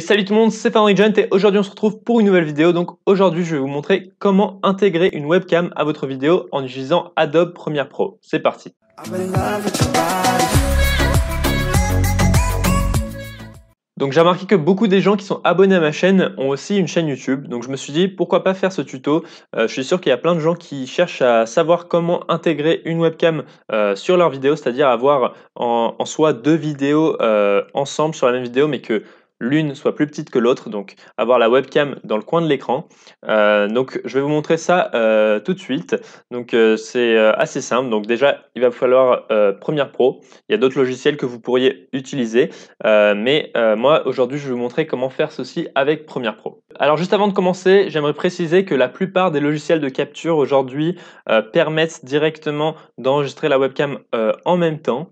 salut tout le monde, c'est Gent et aujourd'hui on se retrouve pour une nouvelle vidéo. Donc aujourd'hui je vais vous montrer comment intégrer une webcam à votre vidéo en utilisant Adobe Premiere Pro. C'est parti Donc j'ai remarqué que beaucoup des gens qui sont abonnés à ma chaîne ont aussi une chaîne YouTube. Donc je me suis dit pourquoi pas faire ce tuto. Euh, je suis sûr qu'il y a plein de gens qui cherchent à savoir comment intégrer une webcam euh, sur leur vidéo, c'est-à-dire avoir en, soi deux vidéos euh, ensemble sur la même vidéo, mais que l'une soit plus petite que l'autre, donc avoir la webcam dans le coin de l'écran. Euh, donc je vais vous montrer ça euh, tout de suite. Donc euh, c'est assez simple. Donc déjà il va falloir Premiere Pro. Il y a d'autres logiciels que vous pourriez utiliser, mais moi aujourd'hui je vais vous montrer comment faire ceci avec Premiere Pro. Alors juste avant de commencer, j'aimerais préciser que la plupart des logiciels de capture aujourd'hui euh, permettent directement d'enregistrer la webcam euh, en même temps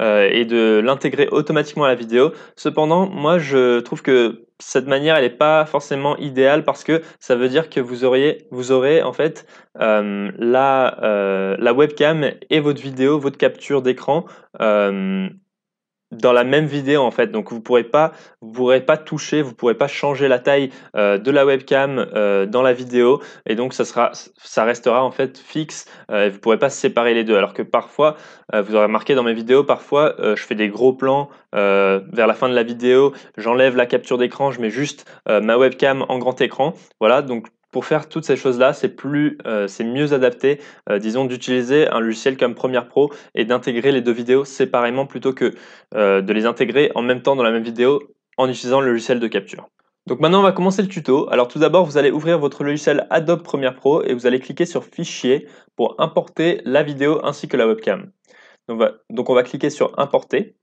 euh, et de l'intégrer automatiquement à la vidéo. Cependant, moi je trouve que cette manière elle n'est pas forcément idéale parce que ça veut dire que vous auriez vous aurez en fait la, la webcam et votre vidéo votre capture d'écran dans la même vidéo en fait. Donc vous pourrez pas, vous pourrez pas toucher, vous pourrez pas changer la taille euh, de la webcam euh, dans la vidéo et donc ça sera, ça restera en fait fixe. Euh, et vous pourrez pas séparer les deux. Alors que parfois, vous aurez remarqué dans mes vidéos, parfois je fais des gros plans vers la fin de la vidéo, j'enlève la capture d'écran, je mets juste ma webcam en grand écran. Voilà donc pour faire toutes ces choses-là, c'est plus, euh, c'est mieux adapté, euh, disons, d'utiliser un logiciel comme Premiere Pro et d'intégrer les deux vidéos séparément plutôt que euh, de les intégrer en même temps dans la même vidéo en utilisant le logiciel de capture. Donc maintenant, on va commencer le tuto. Alors tout d'abord, vous allez ouvrir votre logiciel Adobe Premiere Pro et vous allez cliquer sur Fichier pour importer la vidéo ainsi que la webcam. donc on va cliquer sur Importer.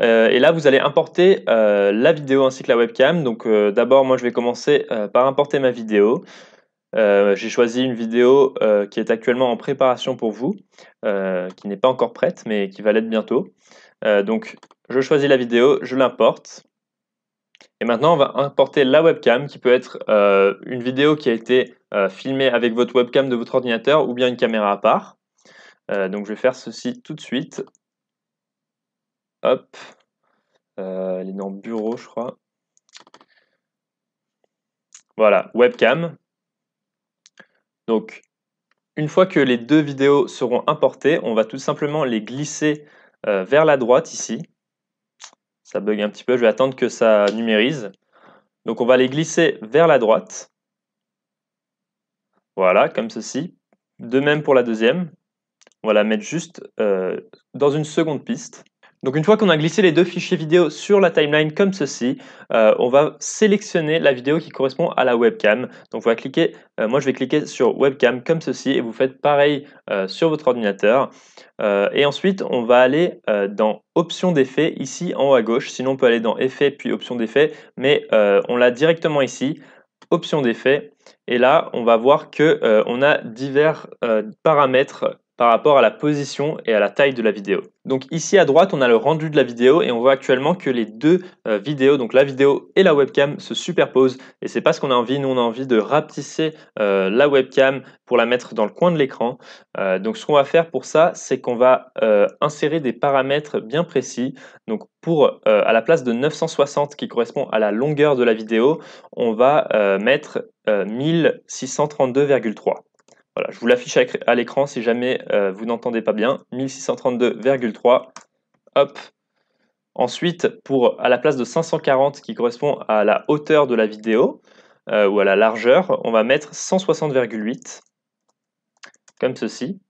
Euh, et là, vous allez importer euh, la vidéo ainsi que la webcam. Donc euh, d'abord, moi, je vais commencer par importer ma vidéo. J'ai choisi une vidéo qui est actuellement en préparation pour vous, qui n'est pas encore prête, mais qui va l'être bientôt. donc, je choisis la vidéo, je l'importe. Et maintenant, on va importer la webcam, qui peut être une vidéo qui a été filmée avec votre webcam de votre ordinateur ou bien une caméra à part. donc, je vais faire ceci tout de suite. Hop. Euh, elle est dans bureau, je crois. Voilà, webcam. Donc, une fois que les deux vidéos seront importées, on va tout simplement les glisser euh, vers la droite ici. Ça bug un petit peu, je vais attendre que ça numérise. Donc on va les glisser vers la droite. Voilà, comme ceci. De même pour la deuxième. On va la mettre juste euh, dans une seconde piste. Donc une fois qu'on a glissé les deux fichiers vidéo sur la timeline comme ceci, euh, on va sélectionner la vidéo qui correspond à la webcam. Donc vous cliquer, euh, moi je vais cliquer sur webcam comme ceci et vous faites pareil euh, sur votre ordinateur. et ensuite on va aller dans options d'effet ici en haut à gauche. Sinon on peut aller dans effet puis options d'effet, mais on l'a directement ici options d'effet. Et là, on va voir qu'on a divers paramètres par rapport à la position et à la taille de la vidéo. Donc ici à droite, on a le rendu de la vidéo et on voit actuellement que les deux euh, vidéos, donc la vidéo et la webcam, se superposent. Et c'est pas ce qu'on a envie. Nous, on a envie de rapetisser euh, la webcam pour la mettre dans le coin de l'écran. Euh, donc ce qu'on va faire pour ça, c'est qu'on va insérer des paramètres bien précis. Donc pour à la place de 960 qui correspond à la longueur de la vidéo, on va mettre 1632,3. Voilà, je vous l'affiche à l'écran si jamais euh, vous n'entendez pas bien. 1632,3. Hop. Ensuite, pour à la place de 540 qui correspond à la hauteur de la vidéo euh, ou à la largeur, on va mettre 160,8 comme ceci.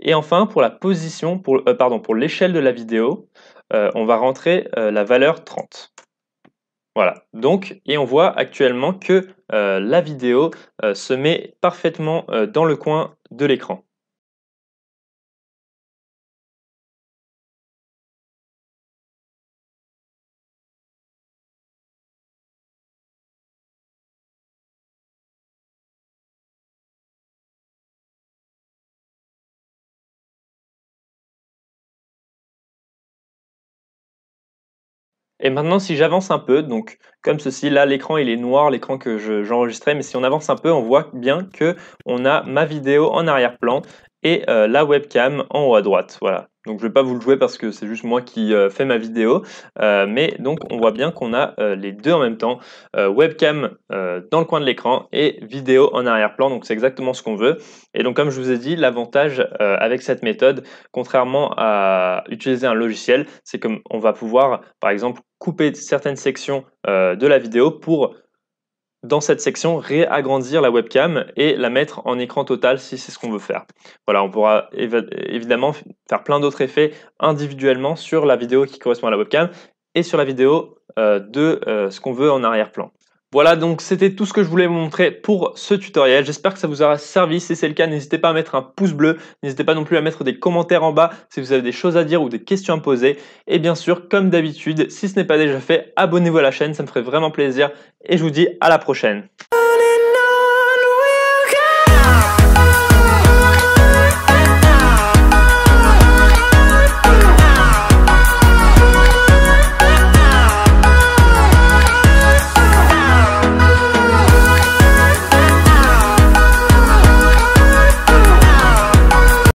Et enfin, pour la position, euh, pardon, pour l'échelle de la vidéo, on va rentrer la valeur 30. Voilà, donc, et on voit actuellement que euh, la vidéo euh, se met parfaitement euh, dans le coin de l'écran. Et maintenant, si j'avance un peu, donc comme ceci, là, l'écran il est noir, l'écran que j'enregistrais, mais si on avance un peu, on voit bien que on a ma vidéo en arrière-plan et euh, la webcam en haut à droite. Voilà. Donc je ne vais pas vous le jouer parce que c'est juste moi qui euh, fais ma vidéo. Euh, mais donc on voit bien qu'on a les deux en même temps. webcam dans le coin de l'écran et vidéo en arrière-plan. Donc c'est exactement ce qu'on veut. Et donc comme je vous ai dit, l'avantage avec cette méthode, contrairement à utiliser un logiciel, c'est qu'on va pouvoir par exemple couper certaines sections de la vidéo pour dans cette section, réagrandir la webcam et la mettre en écran total si c'est ce qu'on veut faire. Voilà, on pourra évidemment faire plein d'autres effets individuellement sur la vidéo qui correspond à la webcam et sur la vidéo euh, de euh, ce qu'on veut en arrière-plan. Voilà, donc c'était tout ce que je voulais vous montrer pour ce tutoriel. J'espère que ça vous aura servi. Si c'est le cas, n'hésitez pas à mettre un pouce bleu. N'hésitez pas non plus à mettre des commentaires en bas si vous avez des choses à dire ou des questions à poser. Et bien sûr, comme d'habitude, si ce n'est pas déjà fait, abonnez-vous à la chaîne, ça me ferait vraiment plaisir. Et je vous dis à la prochaine.